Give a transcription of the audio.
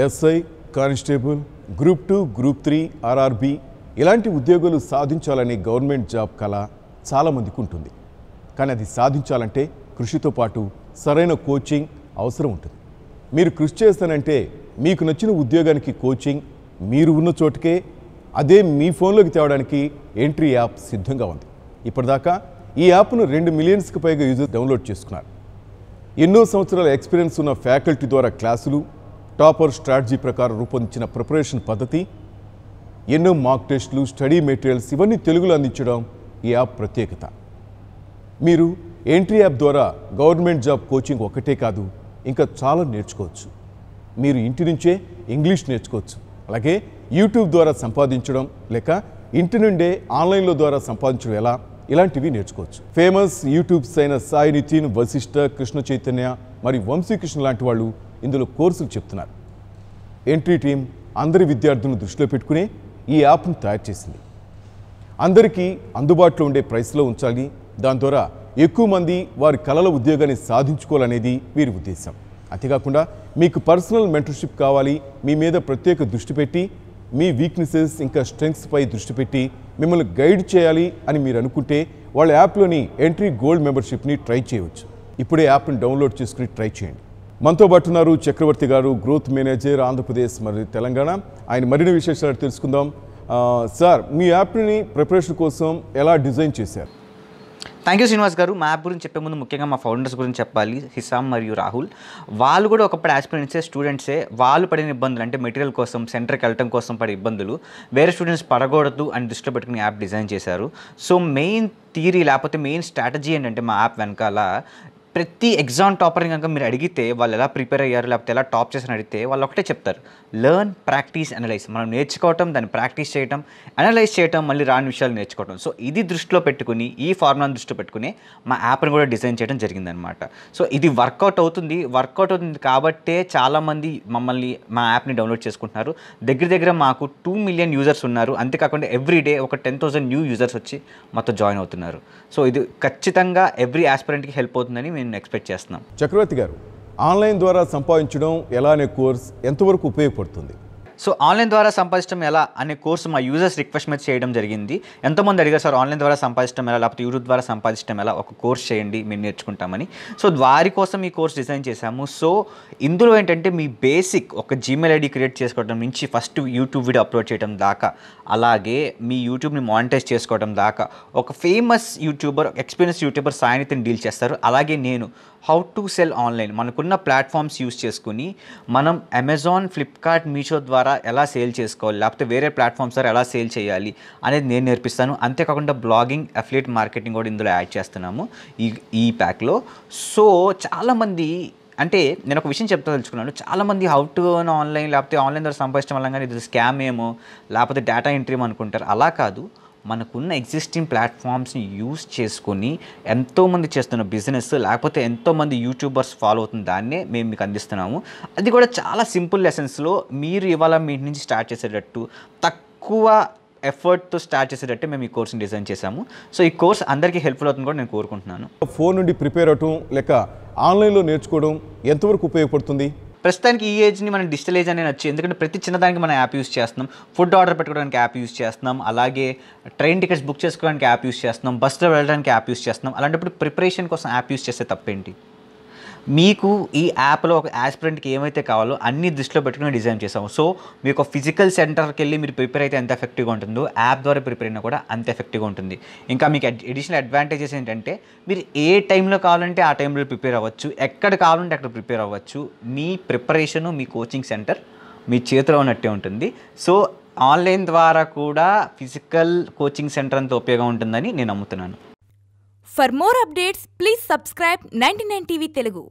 SI constable group two group three RRB ఇలాంటి ఉద్యోగులు సాధించాలనే గవర్నమెంట్ జాబ్ కళ చాలామందికి ఉంటుంది కానీ అది సాధించాలంటే కృషితో పాటు సరైన కోచింగ్ అవసరం ఉంటుంది మీరు కృషి చేస్తానంటే మీకు నచ్చిన ఉద్యోగానికి కోచింగ్ మీరు ఉన్న చోటకే అదే మీ ఫోన్లోకి తేవడానికి ఎంట్రీ యాప్ సిద్ధంగా ఉంది ఇప్పటిదాకా ఈ యాప్ను రెండు మిలియన్స్కి పైగా యూజర్ డౌన్లోడ్ చేసుకున్నారు ఎన్నో సంవత్సరాల ఎక్స్పీరియన్స్ ఉన్న ఫ్యాకల్టీ ద్వారా క్లాసులు టాపర్ స్ట్రాటజీ ప్రకారం రూపొందించిన ప్రిపరేషన్ పద్ధతి ఎన్నో మార్క్ టెస్టులు స్టడీ మెటీరియల్స్ ఇవన్నీ తెలుగులో అందించడం ఈ యాప్ ప్రత్యేకత మీరు ఎంట్రీ యాప్ ద్వారా గవర్నమెంట్ జాబ్ కోచింగ్ ఒకటే కాదు ఇంకా చాలా నేర్చుకోవచ్చు మీరు ఇంటి నుంచే ఇంగ్లీష్ నేర్చుకోవచ్చు అలాగే యూట్యూబ్ ద్వారా సంపాదించడం లేక ఇంటి నుండే ఆన్లైన్లో ద్వారా సంపాదించడం ఎలా ఇలాంటివి నేర్చుకోవచ్చు ఫేమస్ యూట్యూబ్స్ అయిన సాయి నితిన్ వశిష్ఠ కృష్ణ చైతన్య మరియు వంశీకృష్ణ లాంటి వాళ్ళు ఇందులో కోర్సులు చెప్తున్నారు ఎంట్రీ టీం అందరి విద్యార్థులను దృష్టిలో పెట్టుకునే ఈ యాప్ను తయారు చేసింది అందరికీ అందుబాటులో ఉండే ప్రైస్లో ఉంచాలి దాని ద్వారా ఎక్కువ మంది వారి కళల ఉద్యోగాన్ని సాధించుకోవాలనేది వీరి ఉద్దేశం అంతేకాకుండా మీకు పర్సనల్ మెంటర్షిప్ కావాలి మీ మీద ప్రత్యేక దృష్టి పెట్టి మీ వీక్నెసెస్ ఇంకా స్ట్రెంగ్స్పై దృష్టి పెట్టి మిమ్మల్ని గైడ్ చేయాలి అని మీరు అనుకుంటే వాళ్ళ యాప్లోని ఎంట్రీ గోల్డ్ మెంబర్షిప్ని ట్రై చేయవచ్చు ఇప్పుడే యాప్ను డౌన్లోడ్ చేసుకుని ట్రై చేయండి మనతో పట్టున్నారు చక్రవర్తి గారు గ్రోత్ మేనేజర్ ఆంధ్రప్రదేశ్ మరియు తెలంగాణ ఆయన మరిన్ని విశేషాలు తెలుసుకుందాం సార్ మీ యాప్ని ప్రిపరేషన్ కోసం ఎలా డిజైన్ చేశారు థ్యాంక్ యూ శ్రీనివాస్ గారు మా యాప్ గురించి చెప్పే ముందు ముఖ్యంగా మా ఫౌండర్స్ గురించి చెప్పాలి హిసామ్ మరియు రాహుల్ వాళ్ళు కూడా ఒకప్పుడు యాస్పిరెంట్సే స్టూడెంట్సే వాళ్ళు పడిన ఇబ్బందులు అంటే మెటీరియల్ కోసం సెంటర్కి వెళ్ళటం కోసం పడే ఇబ్బందులు వేరే స్టూడెంట్స్ పడకూడదు అని దృష్టిలో పెట్టుకుని యాప్ డిజైన్ చేశారు సో మెయిన్ థియరీ లేకపోతే మెయిన్ స్ట్రాటజీ ఏంటంటే మా యాప్ వెనకాల ప్రతి ఎగ్జామ్ టాపర్ని కనుక మీరు అడిగితే వాళ్ళు ఎలా ప్రిపేర్ అయ్యారు లేకపోతే ఎలా టాప్ చేసిన అడిగితే వాళ్ళు ఒకటే చెప్తారు లెర్న్ ప్రాక్టీస్ అనలైజ్ మనం నేర్చుకోవటం దాన్ని ప్రాక్టీస్ చేయటం అనలైజ్ చేయటం మళ్ళీ రాని విషయాలు నేర్చుకోవటం సో ఇది దృష్టిలో పెట్టుకుని ఈ ఫార్ములాని దృష్టిలో పెట్టుకుని మా యాప్ని కూడా డిజైన్ చేయడం జరిగిందనమాట సో ఇది వర్కౌట్ అవుతుంది వర్కౌట్ అవుతుంది కాబట్టే చాలామంది మమ్మల్ని మా యాప్ని డౌన్లోడ్ చేసుకుంటున్నారు దగ్గర దగ్గర మాకు టూ మిలియన్ యూజర్స్ ఉన్నారు అంతేకాకుండా ఎవ్రీ డే ఒక టెన్ థౌసండ్ న్యూ యూజర్స్ వచ్చి మాతో జాయిన్ అవుతున్నారు సో ఇది ఖచ్చితంగా ఎవ్రీ ఆస్పిరెంట్కి హెల్ప్ అవుతుందని నేను ఎక్స్పెక్ట్ చేస్తున్నాను చక్రవర్తి గారు ఆన్లైన్ ద్వారా సంపాదించడం ఎలానే కోర్స్ ఎంతవరకు ఉపయోగపడుతుంది సో ఆన్లైన్ ద్వారా సంపాదించడం ఎలా అనే కోర్సు మా యూజర్స్ రిక్వెస్ట్ మీద చేయడం జరిగింది ఎంతోమంది అడిగారు సార్ ఆన్లైన్ ద్వారా సంపాదించడం ఎలా లేకపోతే యూట్యూబ్ ద్వారా సంపాదించడం ఎలా ఒక కోర్స్ చేయండి మేము నేర్చుకుంటామని సో వారి కోసం ఈ కోర్స్ డిజైన్ చేశాము సో ఇందులో ఏంటంటే మీ బేసిక్ ఒక జీమెయిల్ ఐడి క్రియేట్ చేసుకోవడం నుంచి ఫస్ట్ యూట్యూబ్ వీడియో అప్లోడ్ చేయడం దాకా అలాగే మీ యూట్యూబ్ని మానిటైజ్ చేసుకోవడం దాకా ఒక ఫేమస్ యూట్యూబర్ ఎక్స్పీరియన్స్ యూట్యూబర్ సాయంత్రం డీల్ చేస్తారు అలాగే నేను హౌ టు సెల్ ఆన్లైన్ మనకున్న ప్లాట్ఫామ్స్ యూస్ చేసుకుని మనం అమెజాన్ ఫ్లిప్కార్ట్ మీషో ద్వారా ద్వారా ఎలా సేల్ చేసుకోవాలి లేకపోతే వేరే ప్లాట్ఫామ్స్ ద్వారా ఎలా సేల్ చేయాలి అనేది నేను నేర్పిస్తాను అంతేకాకుండా బ్లాగింగ్ అఫ్లేట్ మార్కెటింగ్ కూడా ఇందులో యాడ్ చేస్తున్నాము ఈ ఈ ప్యాక్లో సో చాలామంది అంటే నేను ఒక విషయం చెప్తా తెలుసుకున్నాను చాలామంది హౌ టు అర్న్ ఆన్లైన్ లేకపోతే ఆన్లైన్ ద్వారా సంపాదించడం వల్ల కానీ ఇది స్కామ్ ఏమో లేకపోతే డేటా ఎంట్రీ అనుకుంటారు అలా కాదు మనకున్న ఎగ్జిస్టింగ్ ప్లాట్ఫామ్స్ని యూస్ చేసుకొని ఎంతోమంది చేస్తున్న బిజినెస్ లేకపోతే ఎంతోమంది యూట్యూబర్స్ ఫాలో అవుతున్న దాన్నే మేము మీకు అందిస్తున్నాము అది కూడా చాలా సింపుల్ లెసన్స్లో మీరు ఇవాళ మీ నుంచి స్టార్ట్ చేసేటట్టు తక్కువ ఎఫర్ట్తో స్టార్ట్ చేసేటట్టే మేము ఈ కోర్స్ని డిజైన్ చేశాము సో ఈ కోర్స్ అందరికీ హెల్ప్ఫుల్ అవుతుంది కూడా నేను కోరుకుంటున్నాను ఫోన్ నుండి ప్రిపేర్ అవటం లేక ఆన్లైన్లో నేర్చుకోవడం ఎంతవరకు ఉపయోగపడుతుంది ప్రస్తుతానికి ఈ ఏజ్ని మనం డిజిటల్ ఏజ్ అనేది నచ్చింది ఎందుకంటే ప్రతి చిన్నదానికి మనం యాప్ యూస్ చేస్తున్నాం ఫుడ్ ఆర్డర్ పెట్టుకోవడానికి యాప్ యూస్ చేస్తున్నాం అలాగే ట్రైన్ టికెట్స్ బుక్ చేసుకోవడానికి యాప్ యూస్ చేస్తున్నాం బస్సులో వెళ్ళడానికి యాప్ యూస్ చేస్తున్నాం అలాంటప్పుడు ప్రిపరేషన్ కోసం యాప్ యూస్ చేస్తే తప్పేంటి మీకు ఈ యాప్లో ఒక యాస్పిరెంట్కి ఏమైతే కావాలో అన్ని దృష్టిలో పెట్టుకుని డిజైన్ చేసాము సో మీకు ఫిజికల్ సెంటర్కి వెళ్ళి మీరు ప్రిపేర్ అయితే ఎంత ఎఫెక్టివ్గా ఉంటుందో యాప్ ద్వారా ప్రిపేర్ అయినా కూడా అంత ఎఫెక్టివ్గా ఉంటుంది ఇంకా మీకు ఎడిషనల్ అడ్వాంటేజెస్ ఏంటంటే మీరు ఏ టైంలో కావాలంటే ఆ టైంలో ప్రిపేర్ అవ్వచ్చు ఎక్కడ కావాలంటే అక్కడ ప్రిపేర్ అవ్వచ్చు మీ ప్రిపరేషను మీ కోచింగ్ సెంటర్ మీ చేతిలో ఉన్నట్టే ఉంటుంది సో ఆన్లైన్ ద్వారా కూడా ఫిజికల్ కోచింగ్ సెంటర్ అంత ఉపయోగం ఉంటుందని నేను నమ్ముతున్నాను for more updates please subscribe ninety nine TV Telugu